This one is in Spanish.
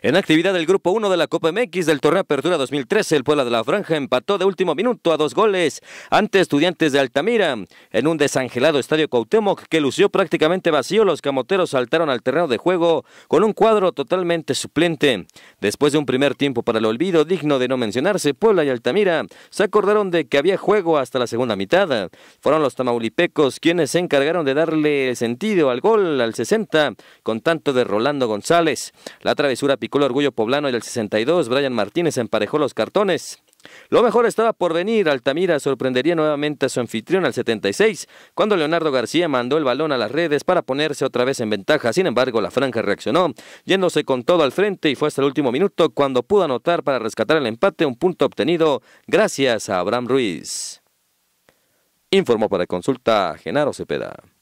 En actividad del Grupo 1 de la Copa MX del Torneo Apertura 2013, el Puebla de la Franja empató de último minuto a dos goles ante Estudiantes de Altamira. En un desangelado estadio Cautemoc que lució prácticamente vacío, los camoteros saltaron al terreno de juego con un cuadro totalmente suplente. Después de un primer tiempo para el olvido, digno de no mencionarse, Puebla y Altamira se acordaron de que había juego hasta la segunda mitad. Fueron los tamaulipecos quienes se encargaron de darle sentido al gol al 60 con tanto de Rolando González. La travesura con orgullo poblano y el 62, Brian Martínez emparejó los cartones. Lo mejor estaba por venir, Altamira sorprendería nuevamente a su anfitrión al 76, cuando Leonardo García mandó el balón a las redes para ponerse otra vez en ventaja, sin embargo la franja reaccionó, yéndose con todo al frente y fue hasta el último minuto cuando pudo anotar para rescatar el empate, un punto obtenido gracias a Abraham Ruiz. Informó para consulta Genaro Cepeda.